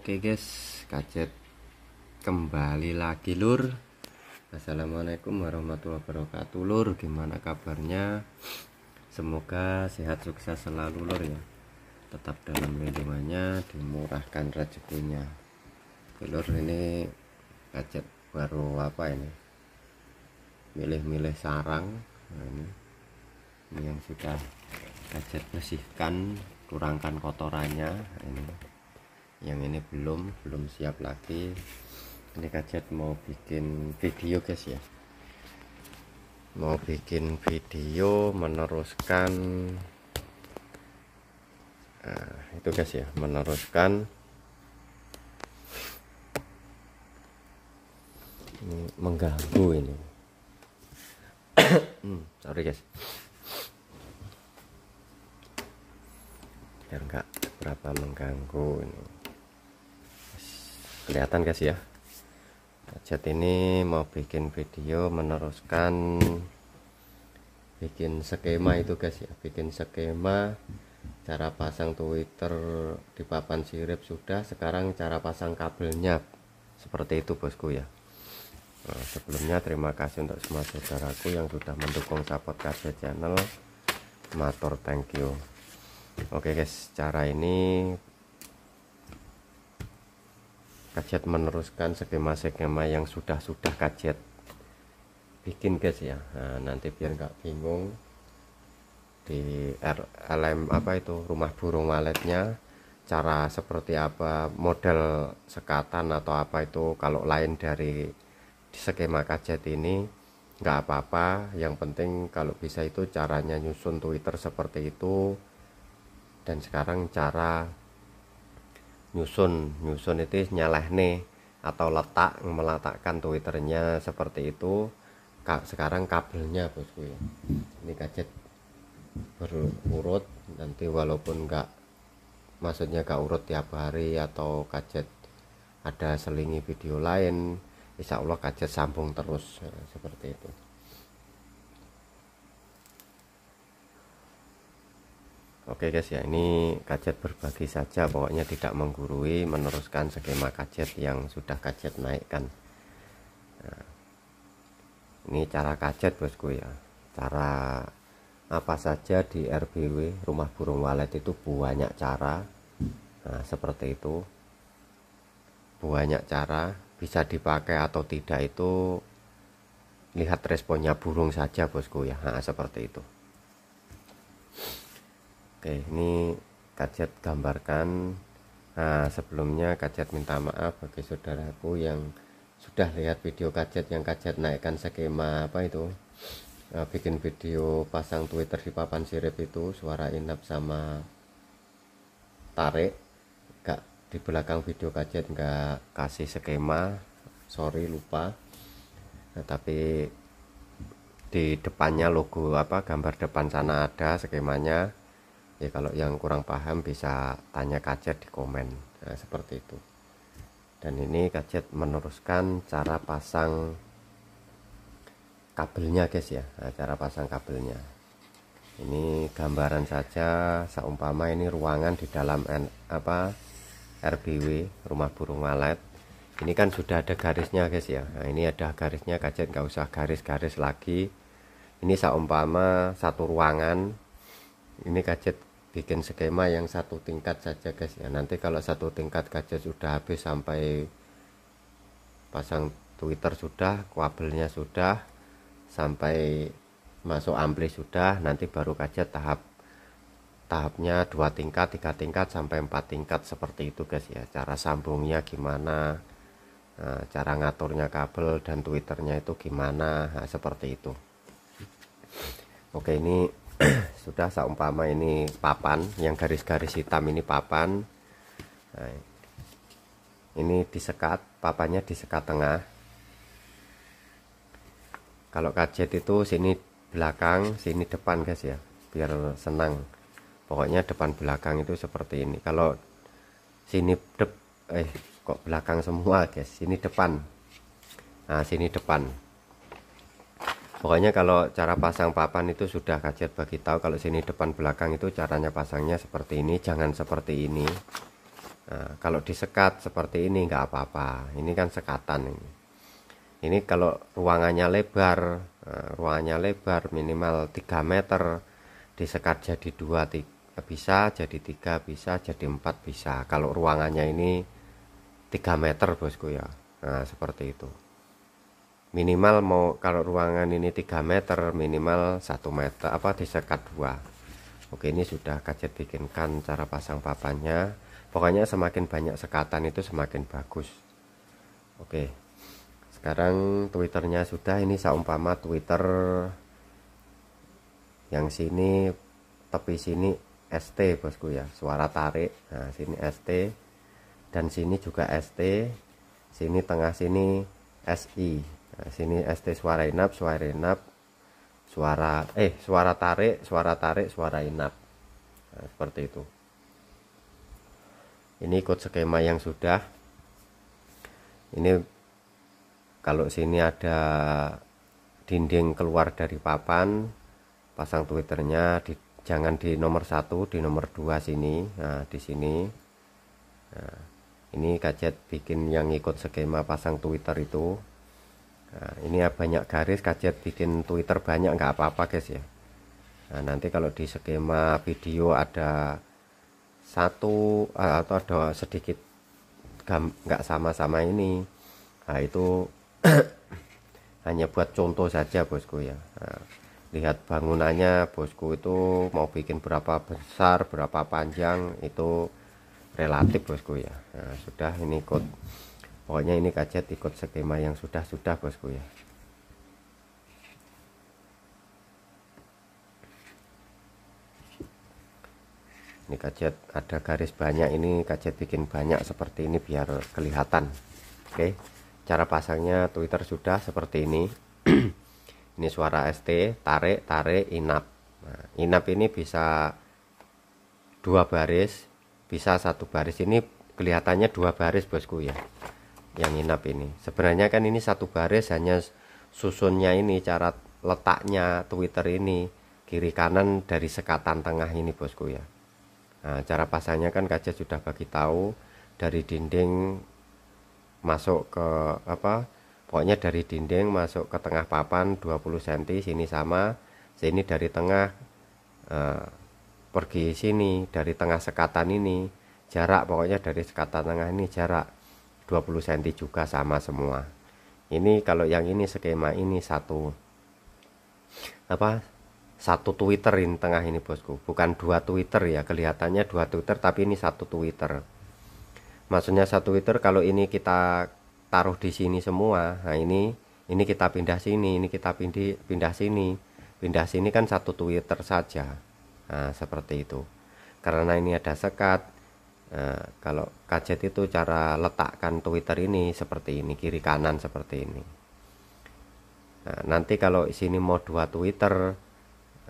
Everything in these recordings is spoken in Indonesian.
Oke guys, kacet kembali lagi lur. Assalamualaikum warahmatullahi wabarakatuh lur. Gimana kabarnya? Semoga sehat sukses selalu lur ya. Tetap dalam lindungannya, dimurahkan rezekinya. lur ini kacet baru apa ini? Milih-milih sarang. Nah, ini. ini yang sudah kacet bersihkan, kurangkan kotorannya. Ini yang ini belum belum siap lagi ini kajet mau bikin video guys ya mau bikin video meneruskan nah, itu guys ya meneruskan ini mengganggu ini hmm, sorry guys biar enggak berapa mengganggu ini kelihatan guys ya jet ini mau bikin video meneruskan bikin skema itu guys ya bikin skema cara pasang twitter di papan sirip sudah sekarang cara pasang kabelnya seperti itu bosku ya nah, sebelumnya terima kasih untuk semua saudaraku yang sudah mendukung support KB channel motor thank you oke guys cara ini Kajet meneruskan skema-skema yang sudah-sudah kajet bikin guys ya nah, nanti biar nggak bingung di LM apa itu rumah burung waletnya cara seperti apa model sekatan atau apa itu kalau lain dari skema kajet ini nggak apa-apa yang penting kalau bisa itu caranya nyusun Twitter seperti itu dan sekarang cara nyusun nyusun itu nih atau letak meletakkan twitternya seperti itu sekarang kabelnya bosku ya ini gadget berurut nanti walaupun enggak maksudnya enggak urut tiap hari atau gadget ada selingi video lain insya Allah gadget sambung terus eh, seperti itu Oke guys ya ini kajet berbagi saja pokoknya tidak menggurui meneruskan skema kajet yang sudah kajet naikkan nah, ini cara kajet bosku ya cara apa saja di RBW rumah burung walet itu banyak cara nah, seperti itu banyak cara bisa dipakai atau tidak itu lihat responnya burung saja bosku ya nah, seperti itu Oke ini kacet gambarkan nah, sebelumnya kacet minta maaf bagi saudaraku yang sudah lihat video kacet yang kacet naikkan skema apa itu eh, bikin video pasang Twitter di papan sirip itu suara inap sama tarik gak di belakang video kacet nggak kasih skema sorry lupa nah, tapi di depannya logo apa gambar depan sana ada skemanya ya kalau yang kurang paham bisa tanya kacet di komen nah, seperti itu dan ini kacet meneruskan cara pasang kabelnya guys ya nah, cara pasang kabelnya ini gambaran saja seumpama ini ruangan di dalam N, apa RBW rumah burung walet ini kan sudah ada garisnya guys ya nah, ini ada garisnya kacet nggak usah garis-garis lagi ini seumpama satu ruangan ini kacet bikin skema yang satu tingkat saja guys ya nanti kalau satu tingkat kaca sudah habis sampai pasang Twitter sudah kabelnya sudah sampai masuk ampli sudah nanti baru kaca tahap tahapnya dua tingkat tiga tingkat sampai empat tingkat seperti itu guys ya cara sambungnya gimana eh, cara ngaturnya kabel dan twitternya itu gimana nah, seperti itu oke ini sudah seumpama ini papan yang garis-garis hitam ini papan nah, ini disekat papannya disekat tengah kalau kajet itu sini belakang sini depan guys ya biar senang pokoknya depan belakang itu seperti ini kalau sini dep eh kok belakang semua guys sini depan nah sini depan pokoknya kalau cara pasang papan itu sudah kajet bagi tahu kalau sini depan belakang itu caranya pasangnya seperti ini jangan seperti ini nah, kalau disekat seperti ini nggak apa-apa ini kan sekatan ini ini kalau ruangannya lebar nah, ruangannya lebar minimal 3 meter disekat jadi dua tiga, bisa jadi tiga bisa jadi empat bisa kalau ruangannya ini 3 meter bosku ya nah seperti itu minimal mau kalau ruangan ini 3 meter minimal 1 meter apa disekat dua oke ini sudah kacet bikinkan cara pasang papannya pokoknya semakin banyak sekatan itu semakin bagus oke sekarang twitternya sudah ini seumpama twitter yang sini tepi sini ST bosku ya suara tarik nah sini ST dan sini juga ST sini tengah sini SI nah, sini ST suara inap suara inap suara eh suara tarik suara tarik suara inap nah, seperti itu ini ikut skema yang sudah ini kalau sini ada dinding keluar dari papan pasang twitternya di, jangan di nomor satu di nomor dua sini nah di sini nah, ini gadget bikin yang ikut skema pasang twitter itu nah, ini ya banyak garis kajian bikin Twitter banyak nggak apa-apa guys ya nah, nanti kalau di skema video ada satu eh, atau ada sedikit nggak sama-sama ini nah itu hanya buat contoh saja bosku ya nah, lihat bangunannya bosku itu mau bikin berapa besar berapa panjang itu relatif bosku ya nah, sudah ini code pokoknya ini kajet ikut skema yang sudah-sudah bosku ya ini kajet ada garis banyak ini kajet bikin banyak seperti ini biar kelihatan oke cara pasangnya Twitter sudah seperti ini ini suara ST tarik tarik inap nah, inap ini bisa dua baris bisa satu baris ini kelihatannya dua baris bosku ya yang nginap ini sebenarnya kan ini satu garis hanya susunnya ini cara letaknya Twitter ini kiri kanan dari sekatan tengah ini bosku ya nah, cara pasangnya kan kaca sudah bagi tahu dari dinding masuk ke apa pokoknya dari dinding masuk ke tengah papan 20 cm sini sama sini dari tengah eh, pergi sini dari tengah sekatan ini jarak pokoknya dari sekatan tengah ini jarak 20 cm juga sama semua ini kalau yang ini skema ini satu apa satu Twitter ini tengah ini bosku bukan dua Twitter ya kelihatannya dua Twitter tapi ini satu Twitter maksudnya satu Twitter kalau ini kita taruh di sini semua nah ini ini kita pindah sini ini kita pindi, pindah sini pindah sini kan satu Twitter saja nah seperti itu karena ini ada sekat Nah, kalau kajet itu cara letakkan Twitter ini seperti ini, kiri kanan seperti ini. Nah, nanti kalau sini mau dua Twitter,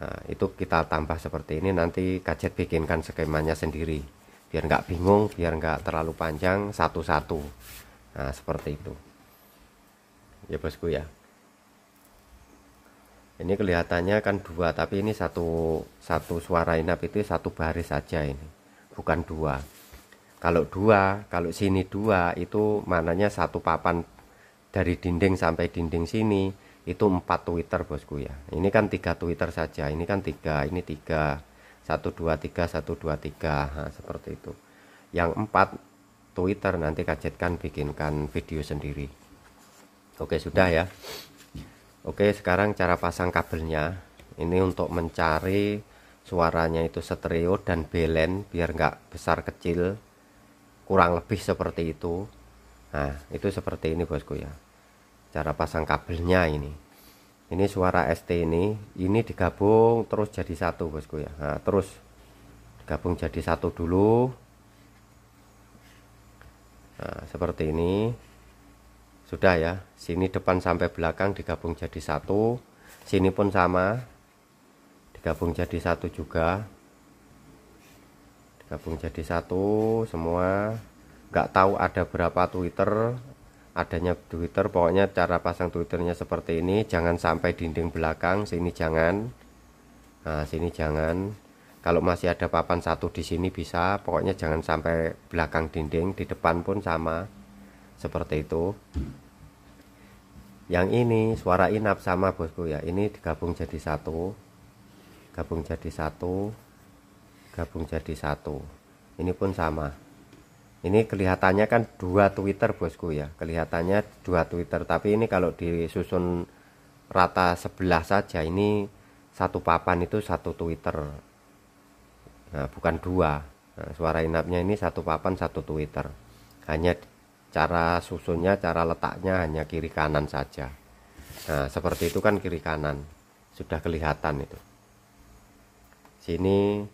nah, itu kita tambah seperti ini. Nanti kajet bikinkan skemanya sendiri, biar nggak bingung, biar nggak terlalu panjang satu-satu. Nah, seperti itu. Ya bosku ya. Ini kelihatannya kan dua, tapi ini satu satu suara inap itu satu baris saja ini, bukan dua kalau dua kalau sini dua itu mananya satu papan dari dinding sampai dinding sini itu empat twitter bosku ya ini kan tiga twitter saja ini kan tiga ini tiga satu dua tiga satu dua tiga nah, seperti itu yang empat twitter nanti kajetkan bikinkan video sendiri oke sudah ya oke sekarang cara pasang kabelnya ini untuk mencari suaranya itu stereo dan belen biar nggak besar kecil kurang lebih seperti itu nah itu seperti ini bosku ya cara pasang kabelnya ini ini suara ST ini ini digabung terus jadi satu bosku ya nah, terus gabung jadi satu dulu nah, seperti ini sudah ya sini depan sampai belakang digabung jadi satu sini pun sama digabung jadi satu juga gabung jadi satu semua nggak tahu ada berapa Twitter adanya Twitter pokoknya cara pasang Twitternya seperti ini jangan sampai dinding belakang sini jangan nah sini jangan kalau masih ada papan satu di sini bisa pokoknya jangan sampai belakang dinding di depan pun sama seperti itu yang ini suara inap sama bosku ya ini digabung jadi satu gabung jadi satu gabung jadi satu ini pun sama ini kelihatannya kan dua Twitter bosku ya kelihatannya dua Twitter tapi ini kalau disusun rata sebelah saja ini satu papan itu satu Twitter nah bukan dua nah, suara inapnya ini satu papan satu Twitter hanya cara susunnya cara letaknya hanya kiri kanan saja nah seperti itu kan kiri kanan sudah kelihatan itu sini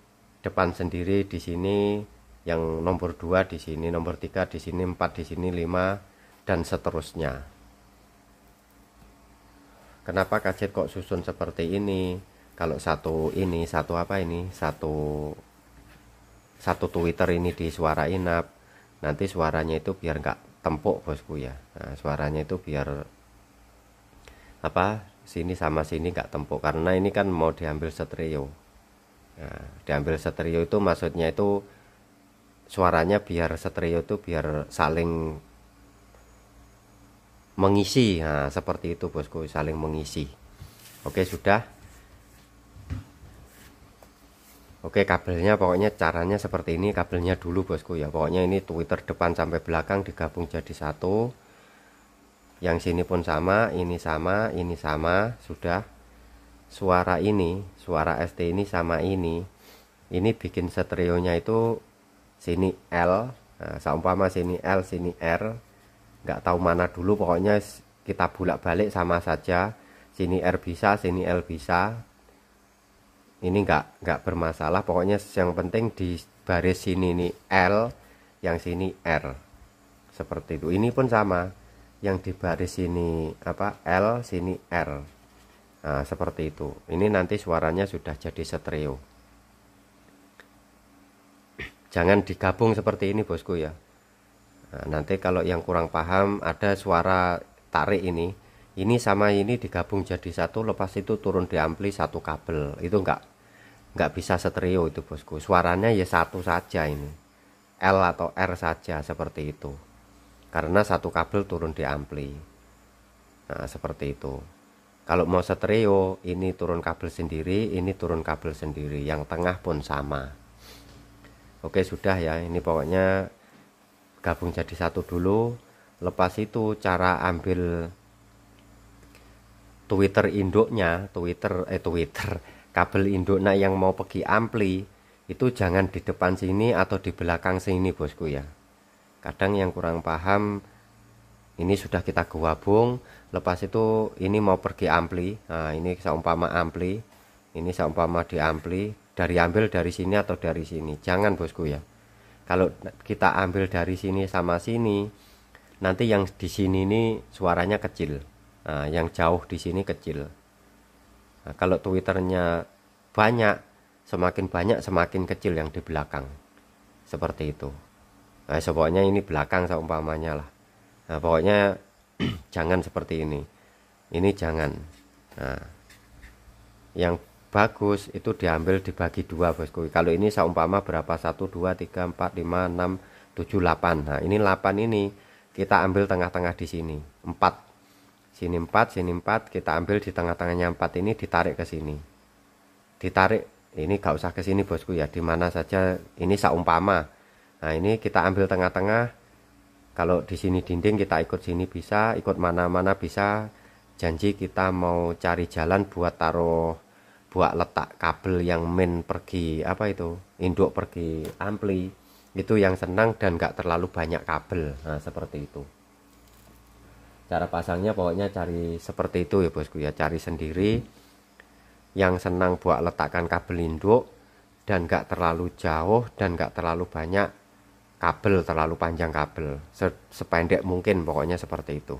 depan sendiri di sini yang nomor 2 di sini nomor 3 di sini 4 di sini 5 dan seterusnya kenapa kajet kok susun seperti ini kalau satu ini satu apa ini satu satu Twitter ini di suara inap nanti suaranya itu biar enggak tempuk bosku ya nah, suaranya itu biar apa sini sama sini enggak tempuk karena ini kan mau diambil stereo Nah, diambil stereo itu maksudnya itu suaranya biar stereo itu biar saling mengisi. Nah, seperti itu bosku, saling mengisi. Oke, sudah. Oke, kabelnya pokoknya caranya seperti ini, kabelnya dulu bosku ya. Pokoknya ini Twitter depan sampai belakang digabung jadi satu. Yang sini pun sama, ini sama, ini sama, sudah suara ini suara ST ini sama ini ini bikin stereonya itu sini L nah, seumpama sini L sini R nggak tahu mana dulu pokoknya kita bolak balik sama saja sini R bisa sini L bisa ini nggak nggak bermasalah pokoknya yang penting di baris sini ini L yang sini R seperti itu ini pun sama yang di baris sini apa L sini R Nah, seperti itu. Ini nanti suaranya sudah jadi stereo. Jangan digabung seperti ini, bosku ya. Nah, nanti kalau yang kurang paham ada suara tarik ini, ini sama ini digabung jadi satu, lepas itu turun di ampli satu kabel. Itu enggak enggak bisa stereo itu bosku. Suaranya ya satu saja ini. L atau R saja seperti itu. Karena satu kabel turun di ampli. Nah, seperti itu kalau mau stereo ini turun kabel sendiri ini turun kabel sendiri yang tengah pun sama oke sudah ya ini pokoknya gabung jadi satu dulu lepas itu cara ambil Twitter induknya Twitter eh Twitter kabel induknya yang mau pergi ampli itu jangan di depan sini atau di belakang sini bosku ya kadang yang kurang paham ini sudah kita gabung lepas itu ini mau pergi ampli nah, ini seumpama ampli ini seumpama di ampli dari ambil dari sini atau dari sini jangan bosku ya kalau kita ambil dari sini sama sini nanti yang di sini ini suaranya kecil nah, yang jauh di sini kecil nah, kalau twitternya banyak semakin banyak semakin kecil yang di belakang seperti itu nah, pokoknya ini belakang seumpamanya lah nah, pokoknya jangan seperti ini ini jangan nah, yang bagus itu diambil dibagi dua bosku kalau ini seumpama berapa 1 2 3 4 5 6 7 8 nah ini 8 ini kita ambil tengah-tengah di sini 4 sini 4 sini 4 kita ambil di tengah-tengahnya 4 ini ditarik ke sini ditarik ini gak usah ke sini bosku ya dimana saja ini seumpama nah ini kita ambil tengah-tengah kalau di sini dinding kita ikut sini bisa ikut mana-mana bisa janji kita mau cari jalan buat taruh buat letak kabel yang main pergi apa itu induk pergi ampli itu yang senang dan gak terlalu banyak kabel nah seperti itu cara pasangnya pokoknya cari seperti itu ya bosku ya cari sendiri yang senang buat letakkan kabel induk dan gak terlalu jauh dan gak terlalu banyak kabel terlalu panjang kabel Se sependek mungkin pokoknya seperti itu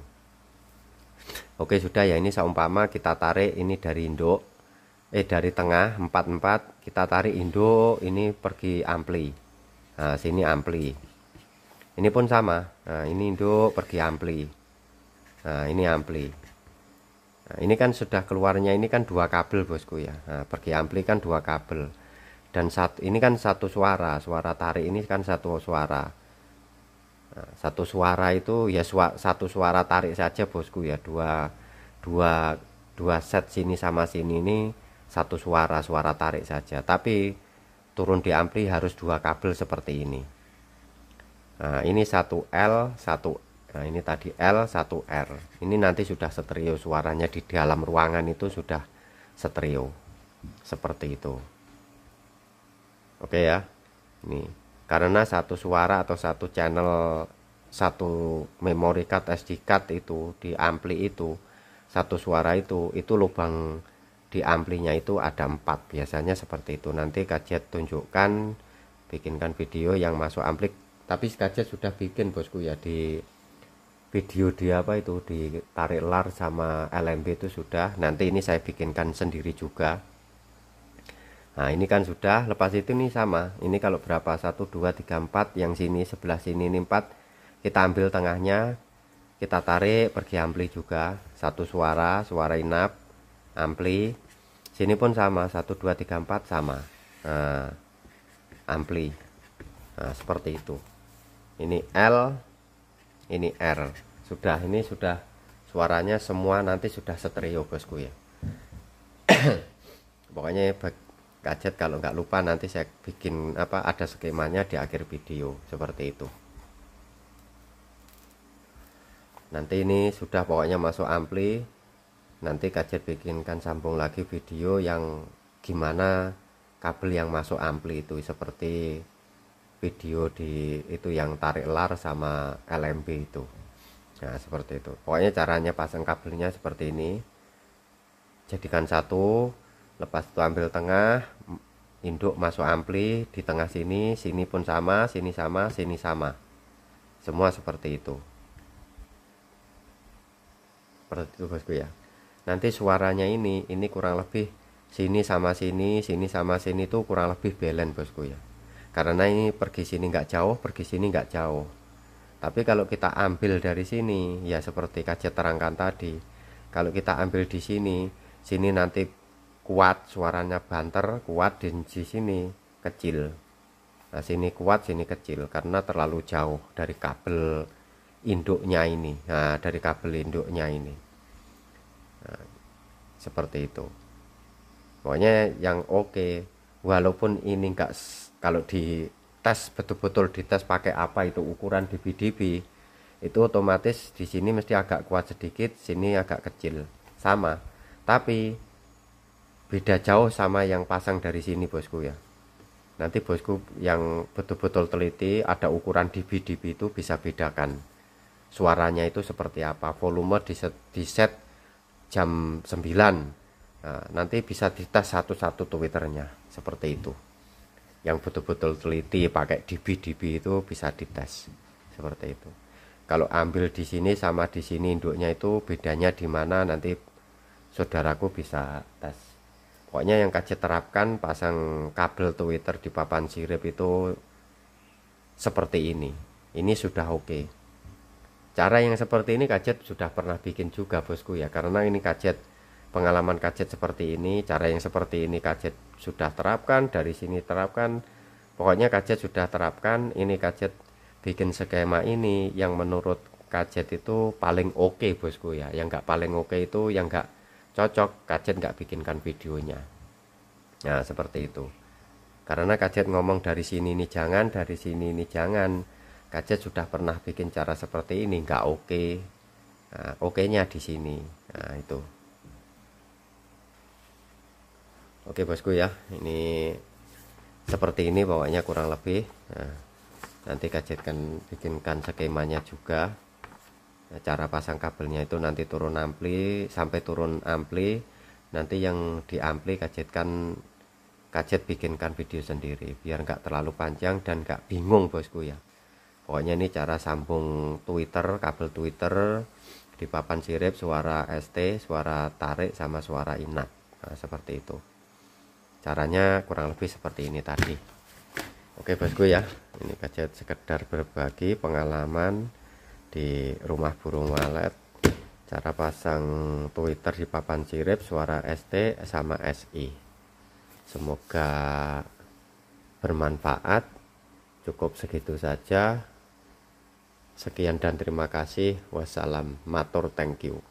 Oke sudah ya ini seumpama kita tarik ini dari induk eh dari tengah 44 kita tarik induk ini pergi ampli nah sini ampli ini pun sama nah ini induk pergi ampli nah ini ampli nah ini kan sudah keluarnya ini kan dua kabel bosku ya nah, pergi ampli kan dua kabel dan saat ini kan satu suara suara tari ini kan satu suara nah, satu suara itu ya satu suara tarik saja bosku ya dua dua dua set sini sama sini ini satu suara suara tarik saja tapi turun di ampli harus dua kabel seperti ini nah ini satu L satu nah ini tadi L satu R ini nanti sudah stereo suaranya di dalam ruangan itu sudah stereo seperti itu oke ya nih karena satu suara atau satu channel satu memory card SD card itu di ampli itu satu suara itu itu lubang di amplinya itu ada empat biasanya seperti itu nanti kajet tunjukkan bikinkan video yang masuk ampli tapi kajet sudah bikin bosku ya di video di apa itu di tarik lar sama LMB itu sudah nanti ini saya bikinkan sendiri juga Nah ini kan sudah lepas itu nih sama ini kalau berapa 1 2 3 4 yang sini sebelah sini ini 4 kita ambil tengahnya kita tarik pergi ampli juga satu suara suara inap ampli sini pun sama 1 2 3 4 sama nah, ampli nah, seperti itu ini L ini R sudah ini sudah suaranya semua nanti sudah stereo bosku ya pokoknya bagi kajet kalau nggak lupa nanti saya bikin apa ada skemanya di akhir video seperti itu nanti ini sudah pokoknya masuk ampli nanti kajet bikinkan sambung lagi video yang gimana kabel yang masuk ampli itu seperti video di itu yang tarik lar sama LMB itu nah seperti itu pokoknya caranya pasang kabelnya seperti ini jadikan satu lepas itu ambil tengah induk masuk ampli di tengah sini sini pun sama sini sama sini sama semua seperti itu seperti itu bosku ya nanti suaranya ini ini kurang lebih sini sama sini sini sama sini itu kurang lebih balance bosku ya karena ini pergi sini nggak jauh pergi sini nggak jauh tapi kalau kita ambil dari sini ya seperti kaca terangkan tadi kalau kita ambil di sini sini nanti kuat suaranya banter kuat di sini kecil nah sini kuat sini kecil karena terlalu jauh dari kabel induknya ini nah dari kabel induknya ini nah, seperti itu pokoknya yang oke okay. walaupun ini enggak kalau di tes betul-betul di tes pakai apa itu ukuran di itu otomatis di sini mesti agak kuat sedikit sini agak kecil sama tapi beda jauh sama yang pasang dari sini bosku ya nanti bosku yang betul-betul teliti ada ukuran dB-dB itu bisa bedakan suaranya itu seperti apa volume di set, di set jam 9 nah, nanti bisa dites satu-satu twitternya seperti itu yang betul-betul teliti pakai dB-dB itu bisa dites seperti itu kalau ambil di sini sama di sini induknya itu bedanya di mana nanti saudaraku bisa tes pokoknya yang kaca terapkan pasang kabel Twitter di papan sirip itu seperti ini ini sudah oke okay. cara yang seperti ini kajet sudah pernah bikin juga bosku ya karena ini kajet pengalaman kajet seperti ini cara yang seperti ini kajet sudah terapkan dari sini terapkan pokoknya kajet sudah terapkan ini kajet bikin skema ini yang menurut kajet itu paling oke okay, bosku ya yang nggak paling oke okay itu yang nggak cocok kajet nggak bikinkan videonya nah seperti itu karena kajet ngomong dari sini ini jangan dari sini ini jangan kajet sudah pernah bikin cara seperti ini nggak oke okay. nah, oke nya di sini nah itu oke bosku ya ini seperti ini bawahnya kurang lebih nah, nanti kajet kan bikinkan skemanya juga nah, cara pasang kabelnya itu nanti turun ampli sampai turun ampli nanti yang di ampli kajetkan kajet bikinkan video sendiri biar nggak terlalu panjang dan nggak bingung bosku ya pokoknya ini cara sambung Twitter kabel Twitter di papan sirip suara ST suara tarik sama suara inap nah, seperti itu caranya kurang lebih seperti ini tadi oke bosku ya ini kajet sekedar berbagi pengalaman di rumah burung walet cara pasang twitter di papan sirip suara ST sama SI semoga bermanfaat cukup segitu saja sekian dan terima kasih wassalam matur thank you